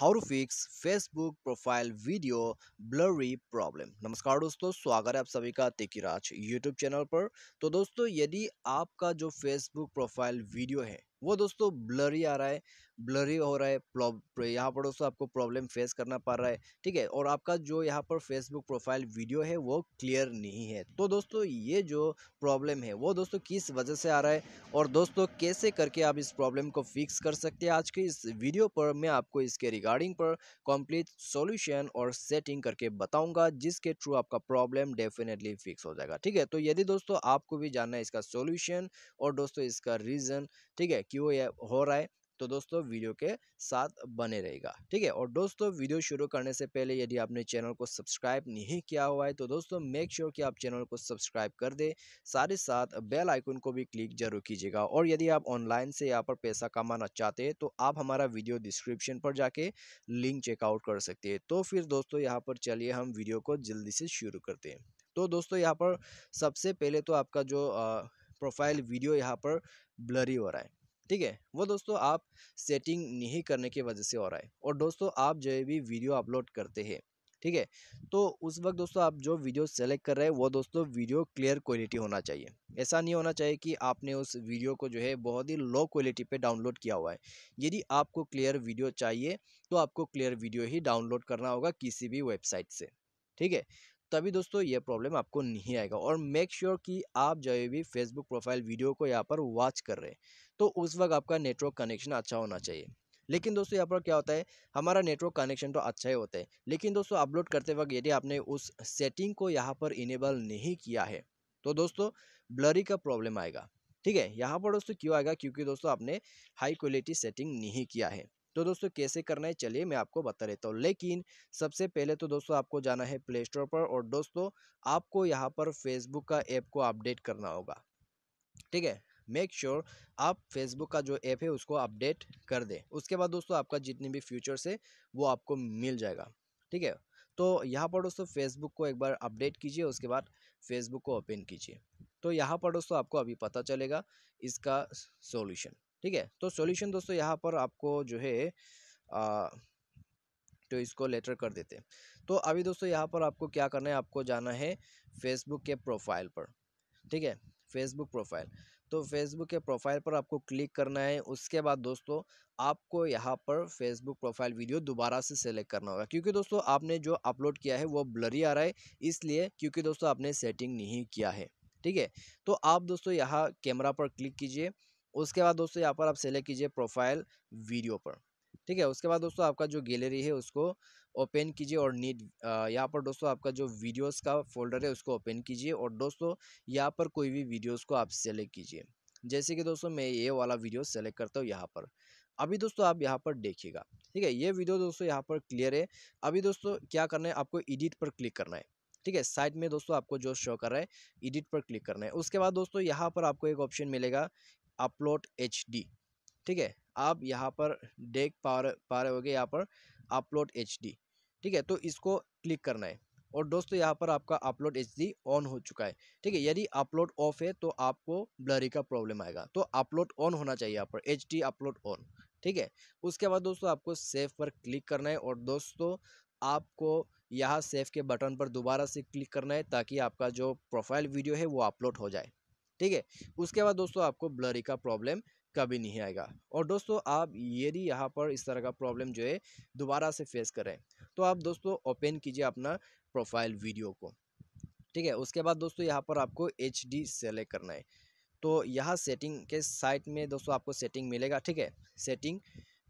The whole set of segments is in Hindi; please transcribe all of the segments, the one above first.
how to fix Facebook profile video blurry problem नमस्कार दोस्तों स्वागत है आप सभी का तिकीराज यूट्यूब चैनल पर तो दोस्तों यदि आपका जो फेसबुक प्रोफाइल वीडियो है वो दोस्तों ब्लरी आ रहा है ब्लरी हो रहा है यहाँ पर दोस्तों आपको प्रॉब्लम फेस करना पड़ रहा है ठीक है और आपका जो यहाँ पर फेसबुक प्रोफाइल वीडियो है वो क्लियर नहीं है तो दोस्तों ये जो प्रॉब्लम है वो दोस्तों किस वजह से आ रहा है और दोस्तों कैसे करके आप इस प्रॉब्लम को फिक्स कर सकते हैं आज के इस वीडियो पर मैं आपको इसके रिगार्डिंग पर कंप्लीट सोल्यूशन और सेटिंग करके बताऊँगा जिसके थ्रू आपका प्रॉब्लम डेफिनेटली फिक्स हो जाएगा ठीक है तो यदि दोस्तों आपको भी जानना है इसका सोल्यूशन और दोस्तों इसका रीज़न ठीक है क्यों ये हो रहा है तो दोस्तों वीडियो के साथ बने रहेगा ठीक है और दोस्तों वीडियो शुरू करने से पहले यदि आपने चैनल को सब्सक्राइब नहीं किया हुआ है तो दोस्तों मेक श्योर कि आप चैनल को सब्सक्राइब कर दें साथ ही साथ बेल आइकन को भी क्लिक जरूर कीजिएगा और यदि आप ऑनलाइन से यहाँ पर पैसा कमाना चाहते हैं तो आप हमारा वीडियो डिस्क्रिप्शन पर जाके लिंक चेकआउट कर सकते हैं तो फिर दोस्तों यहाँ पर चलिए हम वीडियो को जल्दी से शुरू करते हैं तो दोस्तों यहाँ पर सबसे पहले तो आपका जो प्रोफाइल वीडियो यहाँ पर ब्लरी हो रहा है ठीक है वो दोस्तों आप सेटिंग नहीं करने की वजह से हो रहा है और दोस्तों आप जो भी वीडियो अपलोड करते हैं ठीक है तो उस वक्त दोस्तों आप जो वीडियो सेलेक्ट कर रहे हैं वो दोस्तों वीडियो क्लियर क्वालिटी होना चाहिए ऐसा नहीं होना चाहिए कि आपने उस वीडियो को जो है बहुत ही लो क्वालिटी पे डाउनलोड किया हुआ है यदि आपको क्लियर वीडियो चाहिए तो आपको क्लियर वीडियो ही डाउनलोड करना होगा किसी भी वेबसाइट से ठीक है तभी दोस्तों ये प्रॉब्लम आपको नहीं आएगा और मेक श्योर sure कि आप जो भी फेसबुक प्रोफाइल वीडियो को यहाँ पर वॉच कर रहे हैं तो उस वक्त आपका नेटवर्क कनेक्शन अच्छा होना चाहिए लेकिन दोस्तों यहाँ पर क्या होता है हमारा नेटवर्क कनेक्शन तो अच्छा ही होता है लेकिन दोस्तों अपलोड करते वक्त यदि आपने उस सेटिंग को यहाँ पर इनेबल नहीं किया है तो दोस्तों ब्लरी का प्रॉब्लम आएगा ठीक है यहाँ पर दोस्तों क्यों आएगा क्योंकि दोस्तों आपने हाई क्वालिटी सेटिंग नहीं किया है तो दोस्तों कैसे करना है चलिए मैं आपको बता देता हूँ लेकिन सबसे पहले तो दोस्तों आपको जाना है प्ले स्टोर पर और दोस्तों आपको यहाँ पर फेसबुक का ऐप को अपडेट करना होगा ठीक है मेक श्योर sure आप फेसबुक का जो ऐप है उसको अपडेट कर दें उसके बाद दोस्तों आपका जितने भी फ्यूचर्स है वो आपको मिल जाएगा ठीक है तो यहाँ पर दोस्तों फेसबुक को एक बार अपडेट कीजिए उसके बाद फेसबुक को ओपन कीजिए तो यहाँ पर दोस्तों आपको अभी पता चलेगा इसका सॉल्यूशन ठीक है तो सॉल्यूशन दोस्तों यहाँ पर आपको जो है आ, तो इसको लेटर कर देते तो अभी दोस्तों यहाँ पर आपको क्या करना है आपको जाना है फेसबुक के प्रोफाइल पर ठीक है फेसबुक प्रोफाइल तो फेसबुक के प्रोफाइल पर आपको क्लिक करना है उसके बाद दोस्तों आपको यहाँ पर फेसबुक प्रोफाइल वीडियो दोबारा से सेलेक्ट करना होगा क्योंकि दोस्तों आपने जो अपलोड किया है वो ब्लरी आ रहा है इसलिए क्योंकि दोस्तों आपने सेटिंग नहीं किया है ठीक है तो आप दोस्तों यहाँ कैमरा पर क्लिक कीजिए उसके बाद दोस्तों यहाँ पर आप सेलेक्ट कीजिए प्रोफाइल वीडियो पर ठीक है उसके बाद दोस्तों आपका जो गैलरी है उसको ओपन कीजिए और नीट यहाँ पर दोस्तों आपका जो वीडियोस का फोल्डर है उसको ओपन कीजिए और दोस्तों यहाँ पर कोई भी वीडियोस को आप सेलेक्ट कीजिए जैसे कि दोस्तों मैं ये वाला वीडियो सेलेक्ट करता हूँ यहाँ पर अभी दोस्तों आप यहाँ पर देखिएगा ठीक है ये वीडियो दोस्तों यहाँ पर क्लियर है अभी दोस्तों क्या करना है आपको एडिट पर क्लिक करना है ठीक है साइड में दोस्तों आपको जो शो कर रहा है एडिट पर क्लिक करना है उसके बाद दोस्तों यहाँ पर आपको एक ऑप्शन मिलेगा अपलोड एच ठीक है आप यहाँ पर देख पा रहे पा रहे होगे यहाँ पर अपलोड एच ठीक है तो इसको क्लिक करना है और दोस्तों यहाँ पर आपका अपलोड एच ऑन हो चुका है ठीक है यदि अपलोड ऑफ है तो आपको ब्लरी का प्रॉब्लम आएगा तो अपलोड ऑन होना चाहिए यहाँ पर एच अपलोड ऑन ठीक है उसके बाद दोस्तों आपको सेव पर क्लिक करना है और दोस्तों आपको यहाँ सेव के बटन पर दोबारा से क्लिक करना है ताकि आपका जो प्रोफाइल वीडियो है वो अपलोड हो जाए ठीक है उसके बाद दोस्तों आपको ब्लरी का प्रॉब्लम कभी नहीं आएगा और दोस्तों आप यदि यहाँ पर इस तरह का प्रॉब्लम जो है दोबारा से फेस करें तो आप दोस्तों ओपन कीजिए अपना प्रोफाइल वीडियो को ठीक है उसके बाद दोस्तों यहाँ पर आपको एच डी सेलेक्ट करना है तो यहाँ सेटिंग के साइट में दोस्तों आपको सेटिंग मिलेगा ठीक है सेटिंग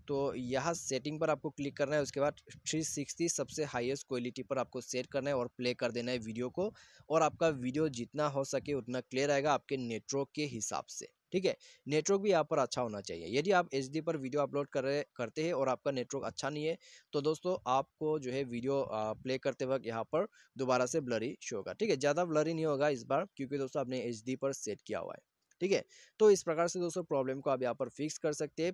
तो यहाँ सेटिंग पर आपको क्लिक करना है उसके बाद 360 सबसे हाईएस्ट क्वालिटी पर आपको सेट करना है और प्ले कर देना है वीडियो को और आपका वीडियो जितना हो सके उतना क्लियर आएगा आपके नेटवर्क के हिसाब से ठीक है नेटवर्क भी यहाँ पर अच्छा होना चाहिए यदि आप एच पर वीडियो अपलोड कर रहे करते हैं और आपका नेटवर्क अच्छा नहीं है तो दोस्तों आपको जो है वीडियो प्ले करते वक्त यहाँ पर दोबारा से ब्लरी शो होगा ठीक है ज़्यादा ब्लरी नहीं होगा इस बार क्योंकि दोस्तों आपने एच पर सेट किया हुआ है ठीक है तो इस प्रकार से दोस्तों प्रॉब्लम को आप यहाँ पर फिक्स कर सकते हैं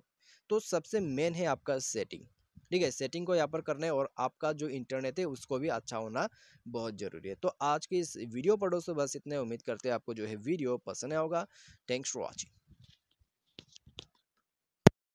तो सबसे मेन है आपका सेटिंग ठीक है सेटिंग को यहाँ पर करने और आपका जो इंटरनेट है उसको भी अच्छा होना बहुत ज़रूरी है तो आज की इस वीडियो पर दोस्तों बस इतने उम्मीद करते हैं आपको जो है वीडियो पसंद आएगा थैंक्स फॉर वॉचिंग